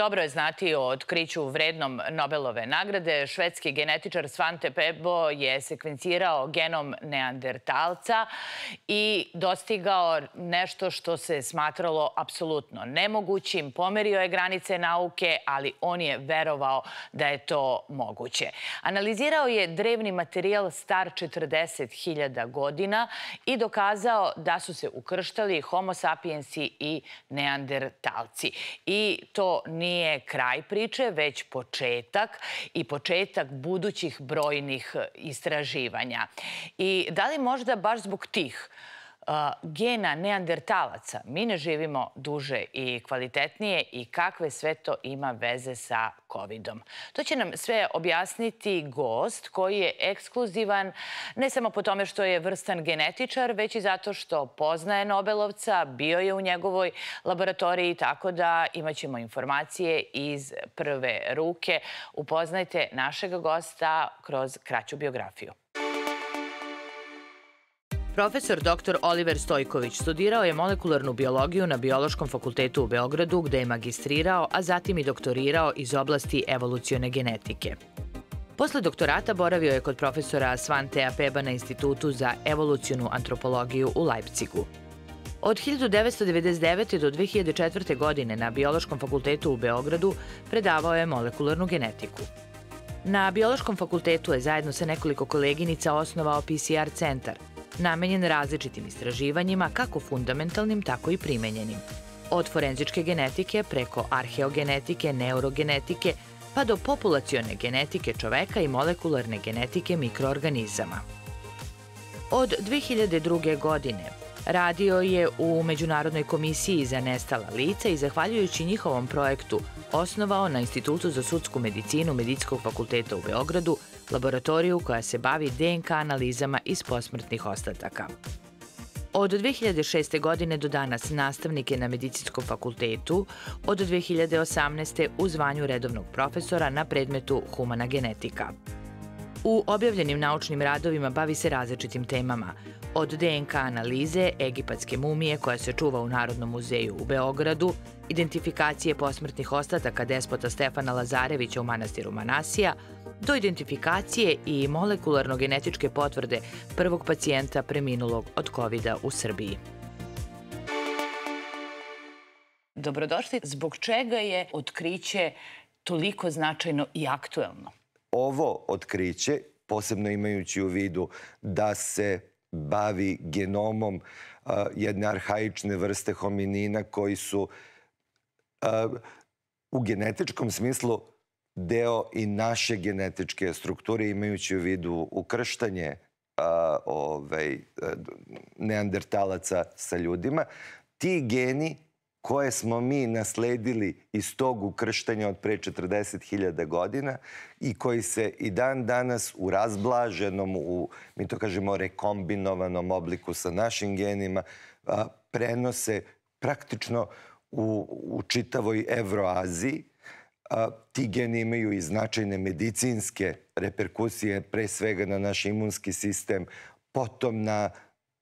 Dobro je znati o otkriću vrednom Nobelove nagrade. Švedski genetičar Svante Pebo je sekvencirao genom neandertalca i dostigao nešto što se smatralo apsolutno nemogućim. Pomerio je granice nauke, ali on je verovao da je to moguće. Analizirao je drevni materijal star 40.000 godina i dokazao da su se ukrštali homo sapiensi i neandertalci. I to nije nije kraj priče, već početak i početak budućih brojnih e, istraživanja. I da li možda baš zbog tih gena neandertalaca. Mi ne živimo duže i kvalitetnije i kakve sve to ima veze sa COVID-om. To će nam sve objasniti gost koji je ekskluzivan ne samo po tome što je vrstan genetičar, već i zato što poznaje Nobelovca, bio je u njegovoj laboratoriji, tako da imaćemo informacije iz prve ruke. Upoznajte našeg gosta kroz kraću biografiju. Profesor dr. Oliver Stojković studirao je molekularnu biologiju na Biološkom fakultetu u Beogradu gde je magistrirao, a zatim i doktorirao iz oblasti evolucione genetike. Posle doktorata boravio je kod profesora Svantea Peba na Institutu za evolucionu antropologiju u Leipcigu. Od 1999. do 2004. godine na Biološkom fakultetu u Beogradu predavao je molekularnu genetiku. Na Biološkom fakultetu je zajedno sa nekoliko koleginica osnovao PCR centar – namenjen različitim istraživanjima kako fundamentalnim, tako i primenjenim. Od forenzičke genetike preko arheogenetike, neurogenetike, pa do populacione genetike čoveka i molekularne genetike mikroorganizama. Od 2002. godine radio je u Međunarodnoj komisiji za nestala lica i zahvaljujući njihovom projektu osnovao na Institutu za sudsku medicinu Medicinskog fakulteta u Beogradu laboratoriju koja se bavi DNK analizama iz posmrtnih ostataka. Od 2006. godine do danas nastavnik je na Medicinskom fakultetu, od 2018. u zvanju redovnog profesora na predmetu Humana genetika. U objavljenim naučnim radovima bavi se različitim temama, od DNK analize, egipatske mumije koja se čuva u Narodnom muzeju u Beogradu, identifikacije posmrtnih ostataka despota Stefana Lazarevića u manastiru Manasija, do identifikacije i molekularno-genetičke potvrde prvog pacijenta preminulog od covid u Srbiji. Dobrodošli. Zbog čega je otkriće toliko značajno i aktuelno? ovo otkriće, posebno imajući u vidu da se bavi genomom uh, jedne arhaične vrste hominina koji su uh, u genetičkom smislu deo i naše genetičke strukture imajući u vidu ukrštanje uh, ovaj, neandertalaca sa ljudima. Ti geni koje smo mi nasledili iz tog ukrštanja od pre 40.000 godina i koji se i dan danas u razblaženom, u, mi to kažemo, rekombinovanom obliku sa našim genima a, prenose praktično u, u čitavoj Evroaziji. A, ti geni imaju i značajne medicinske reperkusije, pre svega na naš imunski sistem, potom na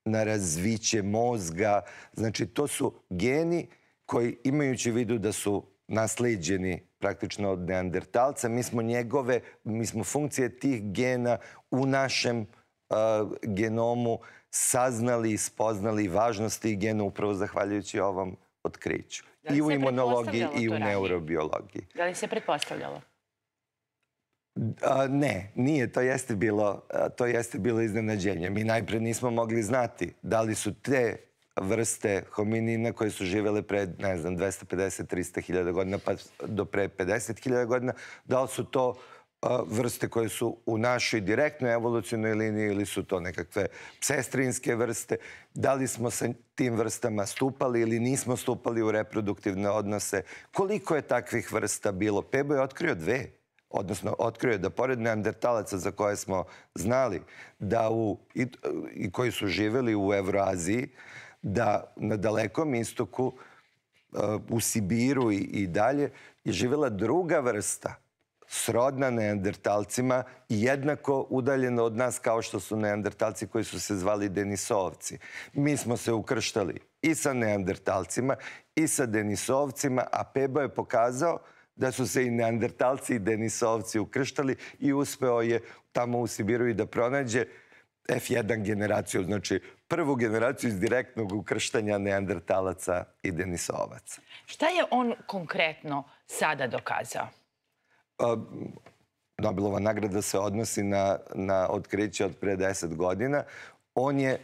na razviće mozga. Znači, to su geni koji imajući vidu da su nasleđeni praktično od neandertalca, mi smo njegove, mi smo funkcije tih gena u našem uh, genomu saznali i spoznali važnost tih gena upravo zahvaljujući ovom otkriću. Da I u imunologiji i u neurobiologiji. Da li se pretpostavljalo? ne, nije, to jeste bilo, to jeste bilo iznenađenje. Mi najpre nismo mogli znati da li su te vrste hominina koje su živele pre, ne znam, 250-300 hiljada godina, pa do pre 50 hiljada godina, da li su to vrste koje su u našoj direktnoj evolucionoj liniji ili su to nekakve sestrinske vrste, da li smo sa tim vrstama stupali ili nismo stupali u reproduktivne odnose, koliko je takvih vrsta bilo. Pebo je otkrio dve, odnosno otkrio je da pored neandertalaca za koje smo znali da u, i, i koji su živeli u Evroaziji, da na dalekom istoku, uh, u Sibiru i dalje, je živjela druga vrsta srodna neandertalcima i jednako udaljena od nas kao što su neandertalci koji su se zvali Denisovci. Mi smo se ukrštali i sa neandertalcima i sa Denisovcima, a Pebo je pokazao da su se i neandertalci i Denisovci ukrštali i uspeo je tamo u Sibiru i da pronađe F1 generaciju, znači prvu generaciju iz direktnog ukrštanja neandertalaca i denisovaca. Šta je on konkretno sada dokazao? Nobelova nagrada se odnosi na, na otkriće od pre 10 godina. On je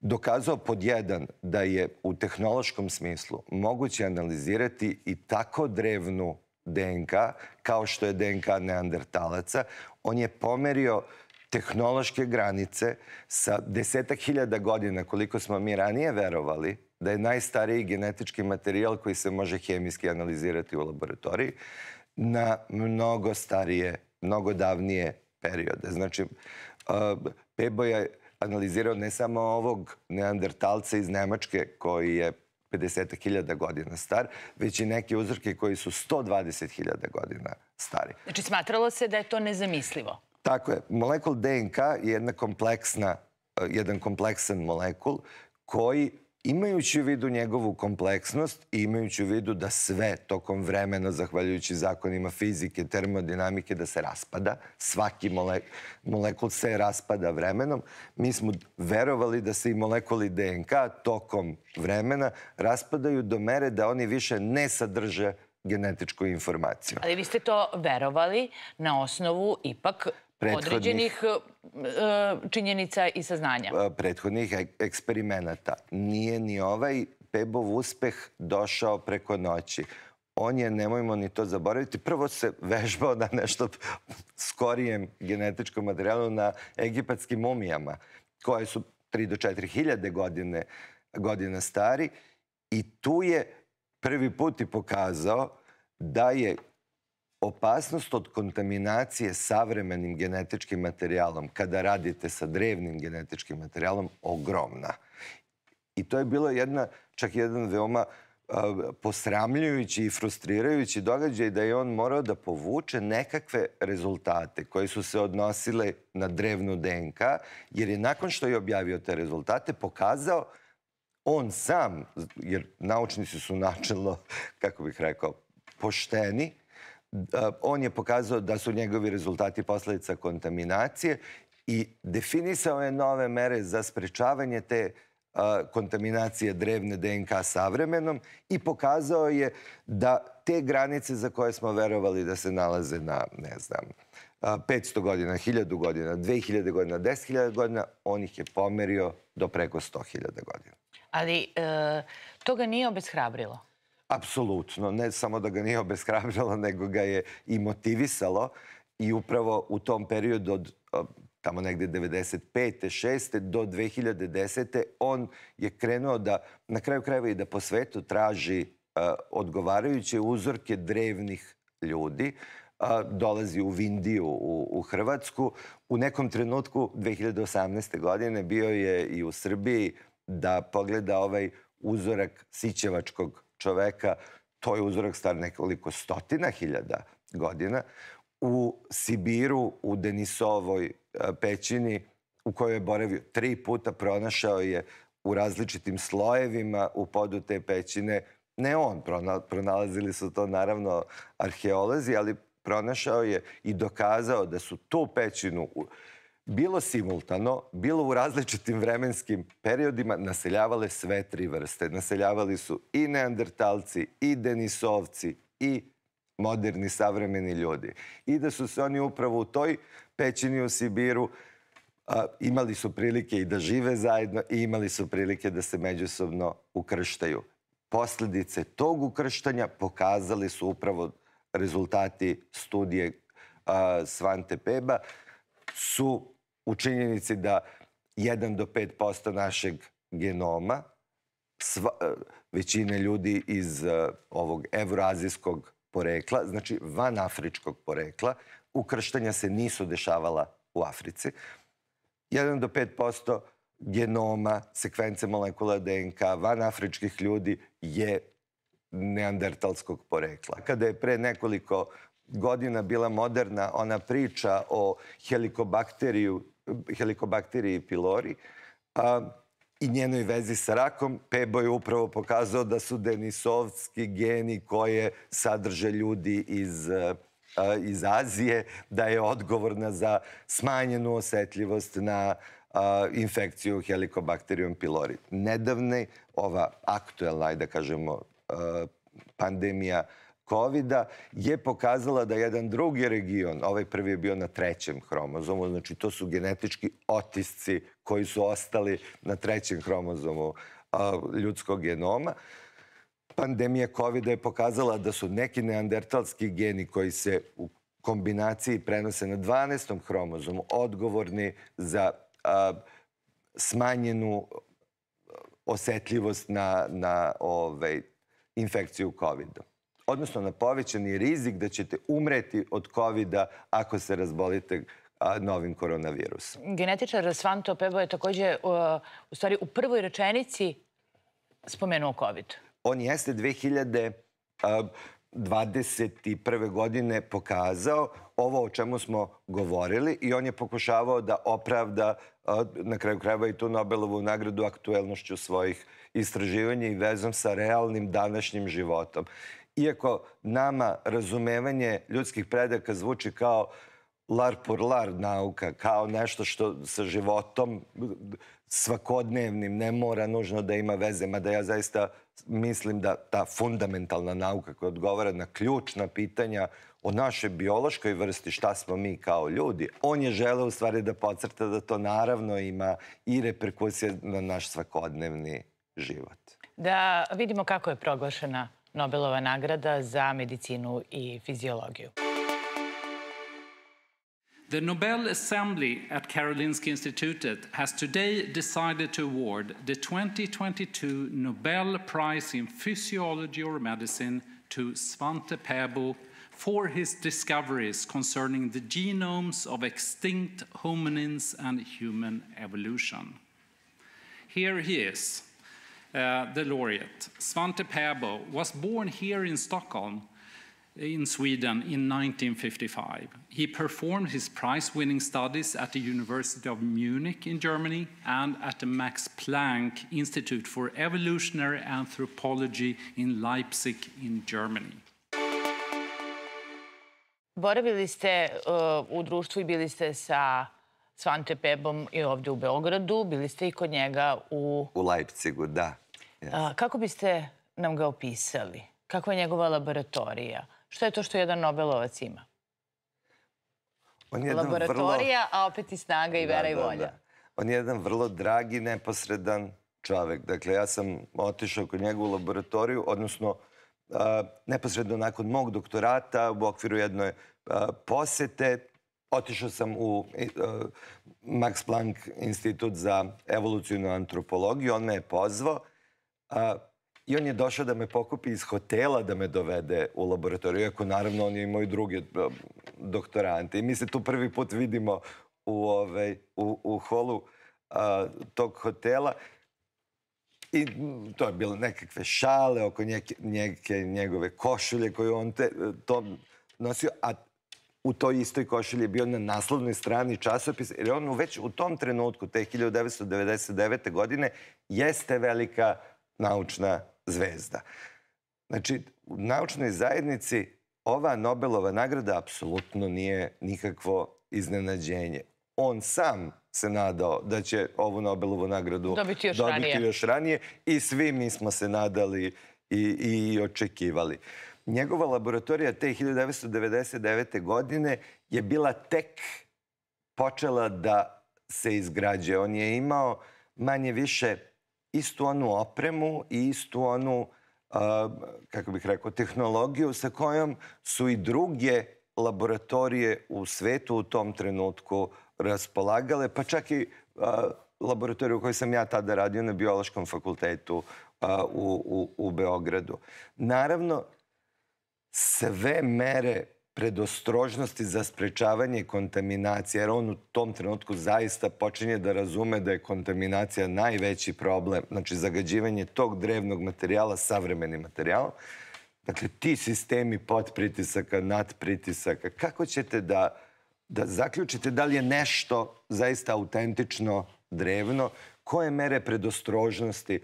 dokazao pod jedan da je u tehnološkom smislu moguće analizirati i tako drevnu DNK kao što je DNK neandertalaca. On je pomerio tehnološke granice sa desetak hiljada godina koliko smo mi ranije verovali da je najstariji genetički materijal koji se može hemijski analizirati u laboratoriji na mnogo starije, mnogo davnije periode. Znači, Pebo je analizirao ne samo ovog neandertalca iz Nemačke koji je 50.000 godina star, već i neke uzorke koji su 120.000 godina stari. Znači, smatralo se da je to nezamislivo? Tako je. Molekul DNK je jedna kompleksna, eh, jedan kompleksan molekul koji Imajući u vidu njegovu kompleksnost i imajući u vidu da sve tokom vremena, zahvaljujući zakonima fizike, termodinamike, da se raspada, svaki mole, molekul se raspada vremenom, mi smo verovali da se i molekuli DNK tokom vremena raspadaju do mere da oni više ne sadrže genetičku informaciju. Ali vi ste to verovali na osnovu ipak određenih e, e, činjenica i saznanja. E, prethodnih eksperimenata. Nije ni ovaj Pebov uspeh došao preko noći. On je, nemojmo ni to zaboraviti, prvo se vežbao na nešto skorijem genetičkom materijalu na egipatskim mumijama, koje su 3 do 4 hiljade godine, godina stari. I tu je prvi put i pokazao da je opasnost od kontaminacije savremenim genetičkim materijalom, kada radite sa drevnim genetičkim materijalom, ogromna. I to je bilo jedna, čak jedan veoma posramljujući i frustrirajući događaj da je on morao da povuče nekakve rezultate koje su se odnosile na drevnu DNK, jer je nakon što je objavio te rezultate pokazao on sam, jer naučnici su načelno, kako bih rekao, pošteni, on je pokazao da su njegovi rezultati posledica kontaminacije i definisao je nove mere za sprečavanje te kontaminacije drevne DNK savremenom i pokazao je da te granice za koje smo verovali da se nalaze na, ne znam, 500 godina, 1000 godina, 2000 godina, 10.000 godina, on ih je pomerio do preko 100.000 godina. Ali e, to ga nije obeshrabrilo? Apsolutno, ne samo da ga nije obeshrabrilo, nego ga je i motivisalo i upravo u tom periodu od tamo negde 95. 6. do 2010. on je krenuo da na kraju krajeva i da po svetu traži e, odgovarajuće uzorke drevnih ljudi. E, dolazi u Vindiju, u, u Hrvatsku. U nekom trenutku 2018. godine bio je i u Srbiji da pogleda ovaj uzorak sićevačkog čoveka, to je uzorak star nekoliko stotina hiljada godina, u Sibiru, u Denisovoj e, pećini, u kojoj je boravio tri puta, pronašao je u različitim slojevima u podu te pećine, ne on, pronalazili su to naravno arheolozi, ali pronašao je i dokazao da su tu pećinu bilo simultano, bilo u različitim vremenskim periodima, naseljavale sve tri vrste. Naseljavali su i neandertalci, i denisovci, i moderni, savremeni ljudi. I da su se oni upravo u toj pećini u Sibiru imali su prilike i da žive zajedno i imali su prilike da se međusobno ukrštaju. Posledice tog ukrštanja pokazali su upravo rezultati studije Svante Peba, su u činjenici da 1 do 5% našeg genoma sva, e, većine ljudi iz e, ovog evroazijskog porekla, znači van afričkog porekla, ukrštanja se nisu dešavala u Africi. 1 do 5% genoma, sekvence molekula DNK van afričkih ljudi je neandertalskog porekla. Kada je pre nekoliko godina bila moderna ona priča o helikobakteriji pilori a, i njenoj vezi sa rakom. Pebo je upravo pokazao da su denisovski geni koje sadrže ljudi iz iz Azije, da je odgovorna za smanjenu osetljivost na infekciju helikobakterijom pylori. Nedavne, ova aktuelna, da kažemo, pandemija covid je pokazala da jedan drugi region, ovaj prvi je bio na trećem hromozomu, znači to su genetički otisci koji su ostali na trećem hromozomu ljudskog genoma. Pandemija covid je pokazala da su neki neandertalski geni koji se u kombinaciji prenose na 12. hromozomu odgovorni za smanjenu osetljivost na, na ovaj, infekciju COVID-om odnosno na povećani rizik da ćete umreti od covid ako se razbolite novim koronavirusom. Genetičar Svanto Pebo je takođe e, u stvari u prvoj rečenici spomenuo COVID. On jeste 2021. godine pokazao ovo o čemu smo govorili i on je pokušavao da opravda na kraju krajeva i tu Nobelovu nagradu aktuelnošću svojih istraživanja i vezom sa realnim današnjim životom iako nama razumevanje ljudskih predaka zvuči kao lar por lar nauka, kao nešto što sa životom svakodnevnim ne mora nužno da ima veze, mada ja zaista mislim da ta fundamentalna nauka koja odgovara na ključna pitanja o našoj biološkoj vrsti, šta smo mi kao ljudi, on je želeo u stvari da pocrta da to naravno ima i reperkusije na naš svakodnevni život. Da vidimo kako je proglašena Nobelova nagrada za medicinu i fiziologiju. The Nobel Assembly at Karolinska Institutet has today decided to award the 2022 Nobel Prize in Physiology or Medicine to Svante Pääbo for his discoveries concerning the genomes of extinct hominins and human evolution. Here he is uh, the laureate, Svante Pääbo, was born here in Stockholm, in Sweden, in 1955. He performed his prize winning studies at the University of Munich in Germany and at the Max Planck Institute for Evolutionary Anthropology in Leipzig in Germany. Boravili ste uh, u društvu i bili ste sa s Ante Pebom i ovde u Beogradu. Bili ste i kod njega u... U Leipzigu, da. A, kako biste nam ga opisali? Kakva je njegova laboratorija? Što je to što jedan Nobelovac ima? On je jedan Laboratorija, a opet i snaga i da, vera i da, volja. Da. On je jedan vrlo dragi, neposredan čovek. Dakle, ja sam otišao kod njega u laboratoriju, odnosno neposredno nakon mog doktorata u okviru jedne posete Otišao sam u e, e, Max Planck institut za evolucijnu antropologiju. On me je pozvao i on je došao da me pokupi iz hotela da me dovede u laboratoriju. Iako, naravno, on je imao i druge e, doktorante. I mi se tu prvi put vidimo u, ovaj, u, u holu tog hotela. I to je bilo nekakve šale oko njegove košulje koju on to nosio. A u toj istoj košulji bio na naslovnoj strani časopisa, jer on već u tom trenutku, te 1999. godine, jeste velika naučna zvezda. Znači, u naučnoj zajednici ova Nobelova nagrada apsolutno nije nikakvo iznenađenje. On sam se nadao da će ovu Nobelovu nagradu dobiti još, dobiti ranije. još ranije i svi mi smo se nadali i, i očekivali. Njegova laboratorija te 1999. godine je bila tek počela da se izgrađe. On je imao manje više istu onu opremu i istu onu, kako bih rekao, tehnologiju sa kojom su i druge laboratorije u svetu u tom trenutku raspolagale, pa čak i laboratoriju u kojoj sam ja tada radio na Biološkom fakultetu u, u, u Beogradu. Naravno, sve mere predostrožnosti za sprečavanje kontaminacije, jer on u tom trenutku zaista počinje da razume da je kontaminacija najveći problem, znači zagađivanje tog drevnog materijala savremenim materijalom. Dakle, ti sistemi pod pritisaka, nad pritisaka, kako ćete da, da zaključite da li je nešto zaista autentično, drevno, koje mere predostrožnosti,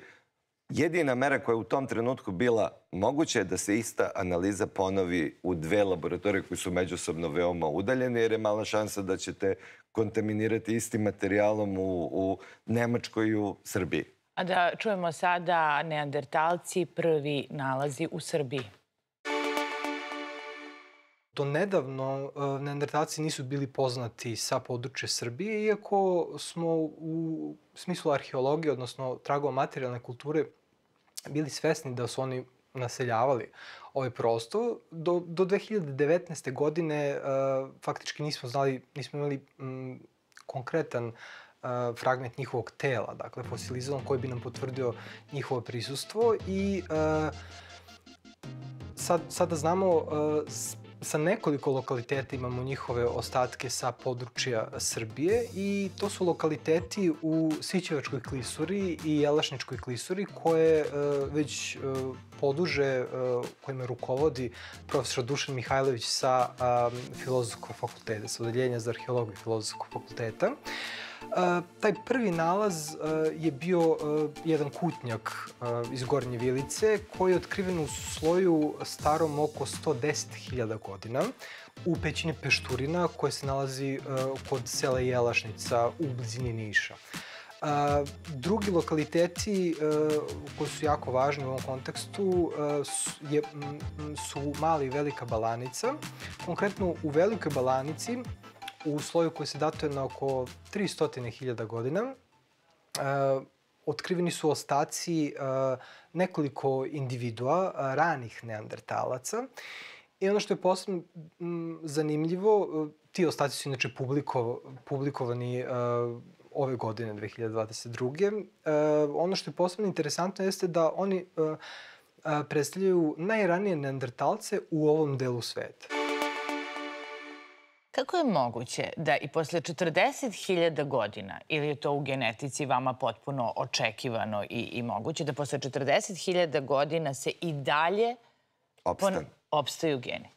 Jedina mera koja je u tom trenutku bila moguća je da se ista analiza ponovi u dve laboratorije koji su međusobno veoma udaljene, jer je mala šansa da ćete kontaminirati istim materijalom u, u Nemačkoj i u Srbiji. A da čujemo sada neandertalci prvi nalazi u Srbiji. Do nedavno e, neandertalci nisu bili poznati sa područje Srbije, iako smo u smislu arheologije, odnosno trago materijalne kulture, bili svesni da su oni naseljavali ovaj prostor. Do, do 2019. godine uh, faktički nismo znali, nismo imali mm, konkretan uh, fragment njihovog tela, dakle fosilizovan koji bi nam potvrdio njihovo prisustvo i uh, sad, sada da znamo uh, Sa nekoliko lokaliteta imamo njihove ostatke sa područja Srbije i to su lokaliteti u Sićevačkoj klisuri i Jelašničkoj klisuri koje e, već e, poduže e, kojima rukovodi profesor Dušan Mihajlović sa filozofskog fakulteta, sa odeljenja za arheologiju filozofskog fakulteta. E, taj prvi nalaz je bio jedan kutnjak iz Gornje Vilice koji je otkriven u sloju starom oko 110.000 godina u pećini Pešturina koja se nalazi kod sela Jelašnica u blizini Niša. drugi lokaliteti koji su jako važni u ovom kontekstu su, je, su i Velika Balanica. Konkretno u Velikoj Balanici u sloju koji se datuje na oko 300.000 godina. E, otkriveni su ostaci e, nekoliko individua, e, ranih neandertalaca. I ono što je posebno zanimljivo, zanimljivo, e, ti ostaci su inače publiko, publikovani e, ove godine, 2022. E, ono što je posebno interesantno jeste da oni e, e predstavljaju najranije neandertalce u ovom delu sveta. Kako je moguće da i posle 40.000 godina, ili je to u genetici vama potpuno očekivano i, i moguće, da posle 40.000 godina se i dalje opstaju geni?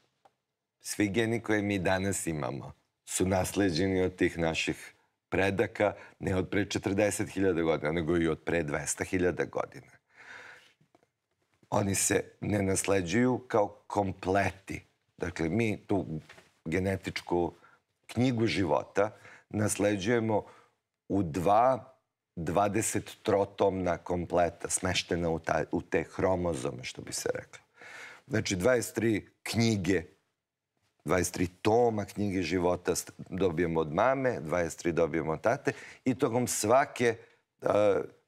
Svi geni koje mi danas imamo su nasleđeni od tih naših predaka, ne od pre 40.000 godina, nego i od pre 200.000 godina. Oni se ne nasleđuju kao kompleti. Dakle, mi tu genetičku knjigu života nasleđujemo u dva 20 trotomna kompleta smeštena u, ta, u te hromozome, što bi se reklo. Znači, 23 knjige, 23 toma knjige života dobijemo od mame, 23 dobijemo od tate i tokom svake uh,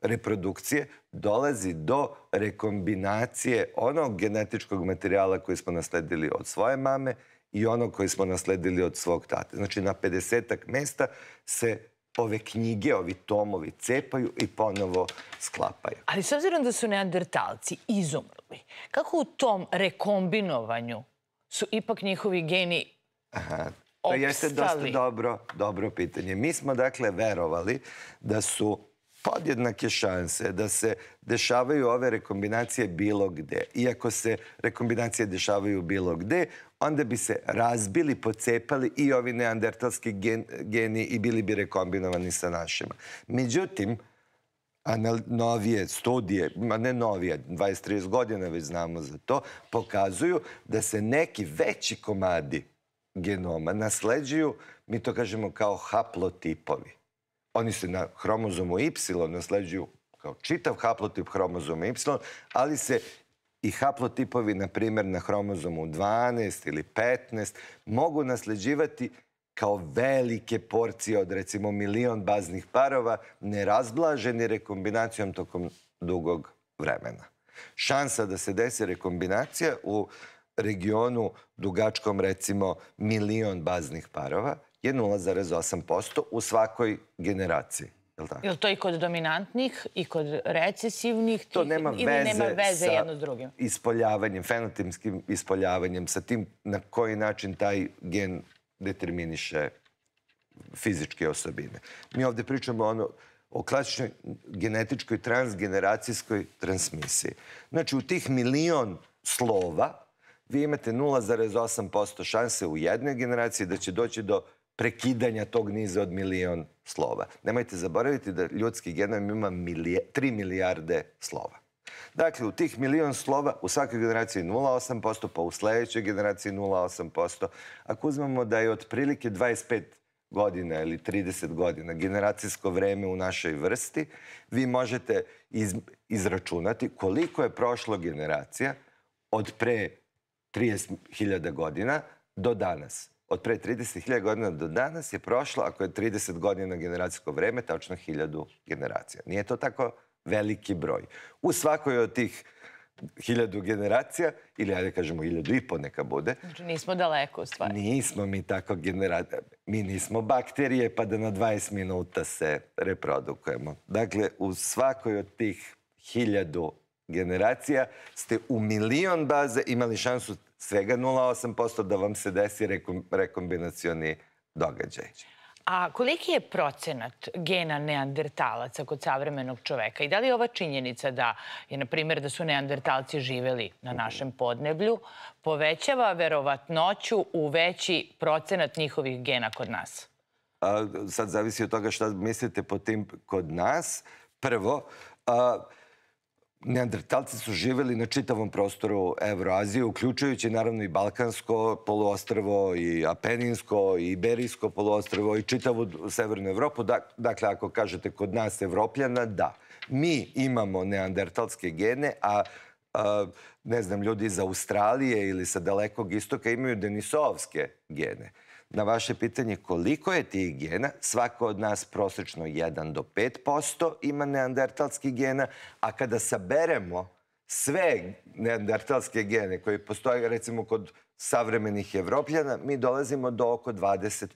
reprodukcije dolazi do rekombinacije onog genetičkog materijala koji smo nasledili od svoje mame – i ono koje smo nasledili od svog tate. Znači, na 50 mesta se ove knjige, ovi tomovi cepaju i ponovo sklapaju. Ali s obzirom da su neandertalci izumrli, kako u tom rekombinovanju su ipak njihovi geni Aha, To jeste dosta dobro, dobro pitanje. Mi smo, dakle, verovali da su podjednake šanse da se dešavaju ove rekombinacije bilo gde. Iako se rekombinacije dešavaju bilo gde, onda bi se razbili, pocepali i ovi neandertalski gen, geni i bili bi rekombinovani sa našima. Međutim, anal, novije studije, ma ne novije, 20-30 godina već znamo za to, pokazuju da se neki veći komadi genoma nasleđuju, mi to kažemo kao haplotipovi Oni se na hromozomu Y nasleđuju kao čitav haplotip hromozoma Y, ali se i haplotipovi, na primjer, na hromozomu 12 ili 15 mogu nasleđivati kao velike porcije od recimo milion baznih parova nerazblaženi rekombinacijom tokom dugog vremena. Šansa da se desi rekombinacija u regionu dugačkom recimo milion baznih parova – je 0,8% u svakoj generaciji. Je li tako? to i kod dominantnih i kod recesivnih? To nema ili veze, nema veze sa jedno s drugim? ispoljavanjem, fenotipskim ispoljavanjem, sa tim na koji način taj gen determiniše fizičke osobine. Mi ovde pričamo ono, o klasičnoj genetičkoj transgeneracijskoj transmisiji. Znači, u tih milion slova vi imate 0,8% šanse u jednoj generaciji da će doći do prekidanja tog niza od milion slova. Nemojte zaboraviti da ljudski genom ima milije, 3 milijarde slova. Dakle, u tih milion slova u svakoj generaciji 0,8%, pa u sledećoj generaciji 0,8%. Ako uzmemo da je otprilike 25 godina ili 30 godina generacijsko vreme u našoj vrsti, vi možete iz, izračunati koliko je prošlo generacija od pre 30.000 godina do danas od pre 30.000 godina do danas je prošlo, ako je 30 godina generacijsko vreme, tačno 1000 generacija. Nije to tako veliki broj. U svakoj od tih 1.000 generacija, ili ajde kažemo 1000 i po neka bude. Znači nismo daleko u stvari. Nismo mi tako generacija. Mi nismo bakterije pa da na 20 minuta se reprodukujemo. Dakle, u svakoj od tih 1.000 generacija ste u milion baze imali šansu svega 0,8% da vam se desi rekombinacioni događaj. A koliki je procenat gena neandertalaca kod savremenog čoveka? I da li je ova činjenica da je, na primjer, da su neandertalci živeli na našem podneblju, povećava verovatnoću u veći procenat njihovih gena kod nas? A, sad zavisi od toga šta mislite po tim kod nas. Prvo, Neandertalci su živeli na čitavom prostoru Evroazije, uključujući naravno i Balkansko poluostrvo, i Apeninsko, i Iberijsko poluostrvo, i čitavu Severnu Evropu. Dakle, ako kažete kod nas Evropljana, da. Mi imamo neandertalske gene, a, a ne znam, ljudi iz Australije ili sa dalekog istoka imaju denisovske gene na vaše pitanje koliko je tih gena, svako od nas prosečno 1 do 5% ima neandertalskih gena, a kada saberemo sve neandertalske gene koji postoje recimo kod savremenih evropljana, mi dolazimo do oko 20%.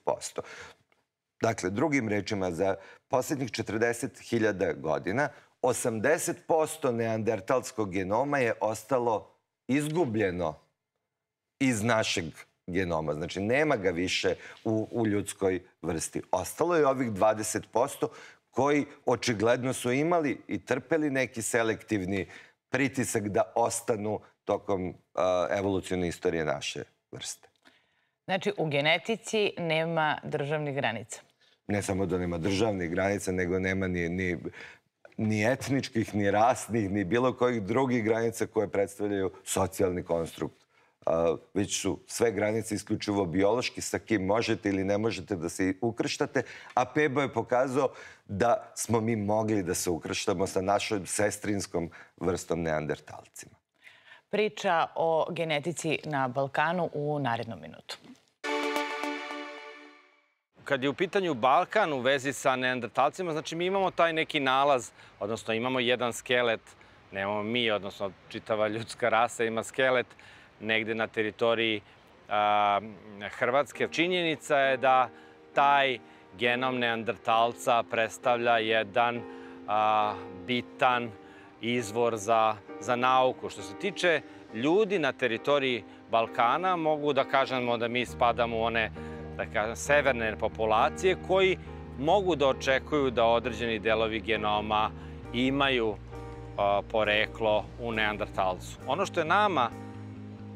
Dakle, drugim rečima, za posljednjih 40.000 godina 80% neandertalskog genoma je ostalo izgubljeno iz našeg genoma. Znači, nema ga više u, u ljudskoj vrsti. Ostalo je ovih 20% koji očigledno su imali i trpeli neki selektivni pritisak da ostanu tokom eh, evolucijne istorije naše vrste. Znači, u genetici nema državnih granica. Ne samo da nema državnih granica, nego nema ni, ni, ni etničkih, ni rasnih, ni bilo kojih drugih granica koje predstavljaju socijalni konstrukt već su sve granice isključivo biološki sa kim možete ili ne možete da se ukrštate, a Pebo je pokazao da smo mi mogli da se ukrštamo sa našom sestrinskom vrstom neandertalcima. Priča o genetici na Balkanu u narednom minutu. Kad je u pitanju Balkan u vezi sa neandertalcima, znači mi imamo taj neki nalaz, odnosno imamo jedan skelet, nemamo mi, odnosno čitava ljudska rasa ima skelet, negde na teritoriji Hrvatske. Činjenica je da taj genom neandertalca predstavlja jedan bitan izvor za, za nauku. Što se tiče ljudi na teritoriji Balkana, mogu da kažemo da mi spadamo u one da severne populacije koji mogu da očekuju da određeni delovi genoma imaju poreklo u neandertalcu. Ono što je nama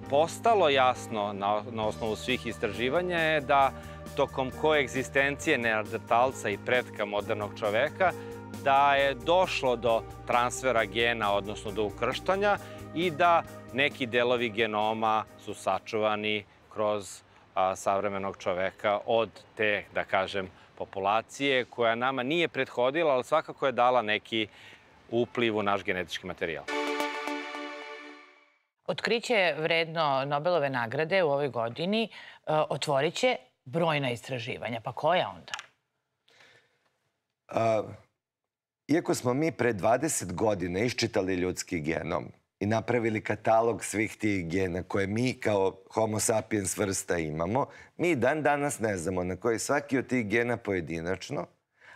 postalo jasno na, na osnovu svih istraživanja je da tokom koegzistencije neandertalca i pretka modernog čoveka da je došlo do transfera gena, odnosno do ukrštanja i da neki delovi genoma su sačuvani kroz a, savremenog čoveka od te, da kažem, populacije koja nama nije prethodila, ali svakako je dala neki upliv u naš genetički materijal. Otkriće je vredno Nobelove nagrade u ovoj godini e, otvorit će brojna istraživanja. Pa koja onda? iako smo mi pre 20 godina iščitali ljudski genom i napravili katalog svih tih gena koje mi kao homo sapiens vrsta imamo, mi dan danas ne znamo na koji svaki od tih gena pojedinačno,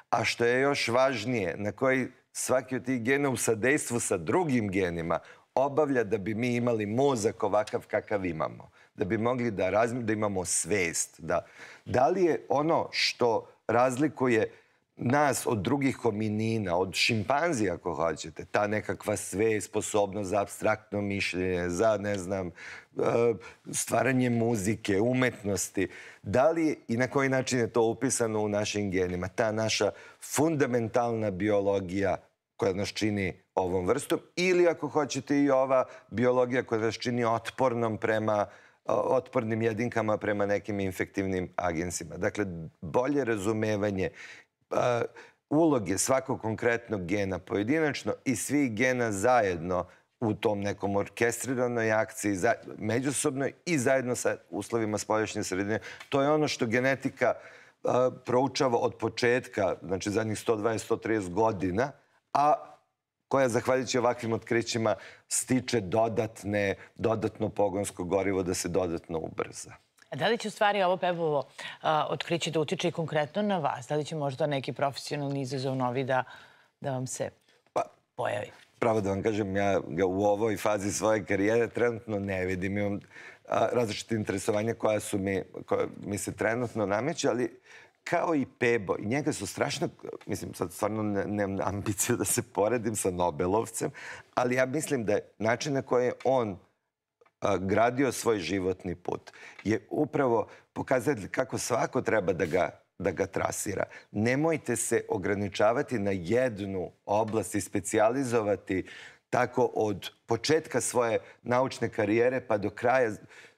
a što je još važnije, na koji svaki od tih gena u sadejstvu sa drugim genima obavlja da bi mi imali mozak ovakav kakav imamo, da bi mogli da, razmišljamo, da imamo svest. Da, da li je ono što razlikuje nas od drugih hominina, od šimpanzija ako hoćete, ta nekakva sve sposobnost za abstraktno mišljenje, za, ne znam, e, stvaranje muzike, umetnosti. Da li i na koji način je to upisano u našim genima? Ta naša fundamentalna biologija koja nas čini ovom vrstom ili ako hoćete i ova biologija koja nas čini otpornom prema otpornim jedinkama prema nekim infektivnim agensima. Dakle, bolje razumevanje uloge svakog konkretnog gena pojedinačno i svih gena zajedno u tom nekom orkestriranoj akciji, međusobnoj međusobno i zajedno sa uslovima spoljašnje sredine. To je ono što genetika proučava od početka, znači zadnjih 120-130 godina, a koja, zahvaljujući ovakvim otkrićima, stiče dodatne, dodatno pogonsko gorivo da se dodatno ubrza. A da li će u stvari ovo pebovo otkriće da utiče i konkretno na vas? Da li će možda neki profesionalni izazov novi da, da vam se pa, pojavi? Pravo da vam kažem, ja ga u ovoj fazi svoje karijere trenutno ne vidim. Imam različite interesovanja koja su mi, koja mi se trenutno nameće, ali kao i Pebo. I njega su strašno, mislim, sad stvarno nemam ne ambiciju da se poredim sa Nobelovcem, ali ja mislim da je način na koji je on a, gradio svoj životni put je upravo pokazatelj kako svako treba da ga da ga trasira. Nemojte se ograničavati na jednu oblast i specijalizovati tako od početka svoje naučne karijere pa do kraja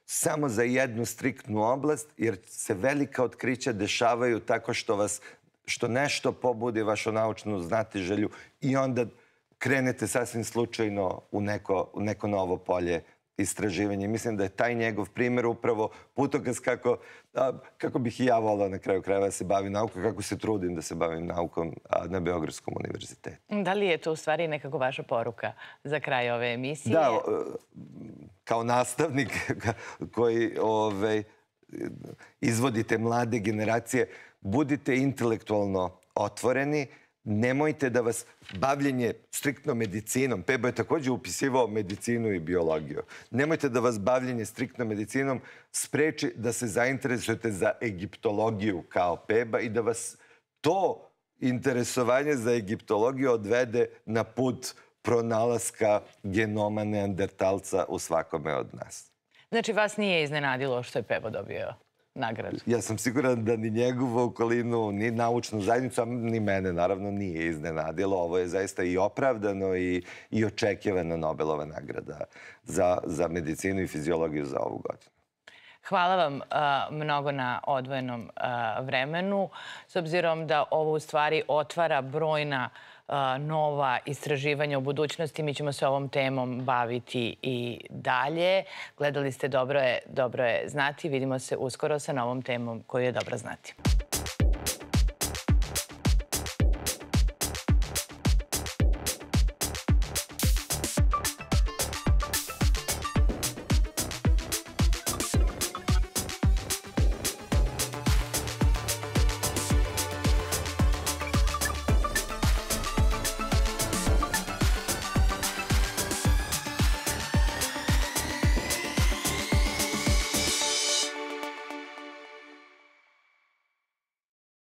samo za jednu striktnu oblast, jer se velika otkrića dešavaju tako što vas što nešto pobudi vašu naučnu znatiželju i onda krenete sasvim slučajno u neko, u neko novo polje istraživanje. Mislim da je taj njegov primer upravo putokaz kako, a, kako bih i ja volao na kraju krajeva da se bavim naukom, kako se trudim da se bavim naukom a, na Beogradskom univerzitetu. Da li je to u stvari nekako vaša poruka za kraj ove emisije? Da, o, kao nastavnik koji ove, izvodite mlade generacije, budite intelektualno otvoreni, nemojte da vas bavljenje striktno medicinom, Pebo je takođe upisivao medicinu i biologiju, nemojte da vas bavljenje striktno medicinom spreči da se zainteresujete za egiptologiju kao Peba i da vas to interesovanje za egiptologiju odvede na put pronalaska genoma neandertalca u svakome od nas. Znači, vas nije iznenadilo što je Pebo dobio nagradu. Ja sam siguran da ni njegovu okolinu, ni naučnu zajednicu, ni mene naravno nije iznenadilo. Ovo je zaista i opravdano i, i očekivana Nobelova nagrada za, za medicinu i fiziologiju za ovu godinu. Hvala vam uh, mnogo na odvojenom uh, vremenu, s obzirom da ovo u stvari otvara brojna uh, nova istraživanja o budućnosti. Mi ćemo se ovom temom baviti i dalje. Gledali ste Dobro je, dobro je znati. Vidimo se uskoro sa novom temom koju je dobro znati.